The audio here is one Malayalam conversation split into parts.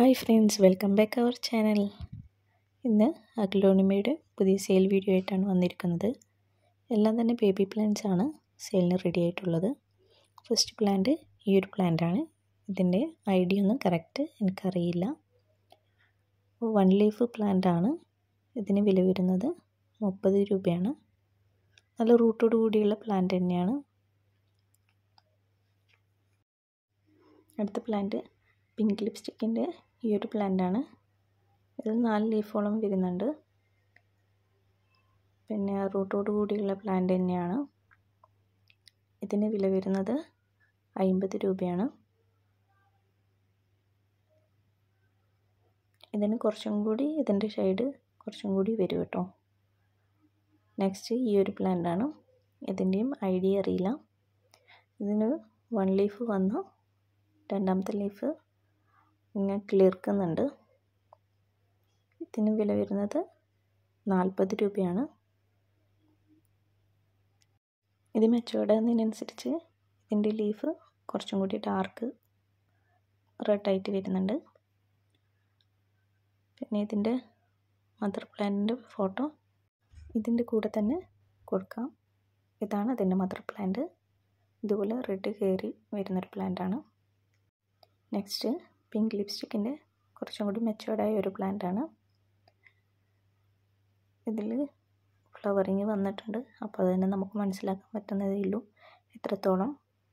hi friends welcome back our channel ഇന്ന് അഗ്ലോണിമയുടെ പുതിയ സെയിൽ വീഡിയോ ആയിട്ടാണ് വന്നിരിക്കുന്നത് എല്ലാം തന്നെ ബേബി പ്ലാന്റ്സ് ആണ് സെയിലിന് റെഡി ആയിട്ടുള്ളത് ഫസ്റ്റ് പ്ലാന്റ് ഈ ഒരു ആണ് ഇതിൻ്റെ ഐ ഡി ഒന്നും കറക്റ്റ് എനിക്കറിയില്ല വൺ ലീഫ് ആണ് ഇതിന് വില വരുന്നത് മുപ്പത് രൂപയാണ് നല്ല റൂട്ടോട് കൂടിയുള്ള പ്ലാന്റ് തന്നെയാണ് അടുത്ത പ്ലാന്റ് പിങ്ക് ലിപ്സ്റ്റിക്കിൻ്റെ ഈ ഒരു പ്ലാന്റാണ് ഇത് നാല് ലീഫോളം വരുന്നുണ്ട് പിന്നെ റൂട്ടോട് കൂടിയുള്ള പ്ലാന്റ് തന്നെയാണ് ഇതിന് വില വരുന്നത് അമ്പത് രൂപയാണ് ഇതിന് കുറച്ചും കൂടി ഇതിൻ്റെ ഷെയ്ഡ് കുറച്ചും കൂടി വരും കേട്ടോ നെക്സ്റ്റ് ഈ ഒരു പ്ലാന്റ് ആണ് ഇതിൻ്റെയും ഐഡിയ അറിയില്ല ഇതിന് വൺ ലീഫ് വന്നു രണ്ടാമത്തെ ലീഫ് ഇങ്ങനെ കിളിർക്കുന്നുണ്ട് ഇതിന് വില വരുന്നത് നാൽപ്പത് രൂപയാണ് ഇത് മെച്ചപ്പെടുന്നതിനനുസരിച്ച് ഇതിൻ്റെ ലീഫ് കുറച്ചും കൂടി ഡാർക്ക് റെഡായിട്ട് വരുന്നുണ്ട് പിന്നെ ഇതിൻ്റെ മദർ പ്ലാന്റിൻ്റെ ഫോട്ടോ ഇതിൻ്റെ കൂടെ തന്നെ കൊടുക്കാം ഇതാണ് അതിൻ്റെ മദർ പ്ലാന്റ് ഇതുപോലെ റെഡ് കയറി വരുന്നൊരു പ്ലാന്റാണ് നെക്സ്റ്റ് പിങ്ക് ലിപ്സ്റ്റിക്കിൻ്റെ കുറച്ചും കൂടി മെച്ചോർഡായ ഒരു ആണ് ഇതിൽ ഫ്ലവറിങ് വന്നിട്ടുണ്ട് അപ്പോൾ അത് തന്നെ നമുക്ക് മനസ്സിലാക്കാൻ പറ്റുന്നതേ ഉള്ളൂ എത്രത്തോളം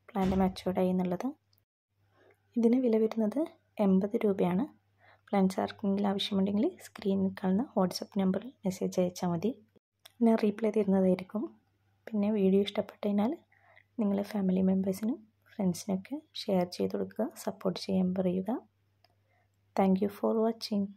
പ്ലാന്റ് മെച്ചോർഡായി എന്നുള്ളത് ഇതിന് വില വരുന്നത് എൺപത് രൂപയാണ് പ്ലാന്റ്സ് ആർക്കെങ്കിലും ആവശ്യമുണ്ടെങ്കിൽ സ്ക്രീനിൽ കാണുന്ന വാട്സപ്പ് നമ്പറിൽ മെസ്സേജ് അയച്ചാൽ മതി ഞാൻ റീപ്ലൈ തരുന്നതായിരിക്കും പിന്നെ വീഡിയോ ഇഷ്ടപ്പെട്ടതിനാൽ നിങ്ങളെ ഫാമിലി മെമ്പേഴ്സിനും ഫ്രണ്ട്സിനൊക്കെ ഷെയർ ചെയ്ത് കൊടുക്കുക സപ്പോർട്ട് ചെയ്യാൻ പറയുക താങ്ക് യു ഫോർ വാച്ചിങ്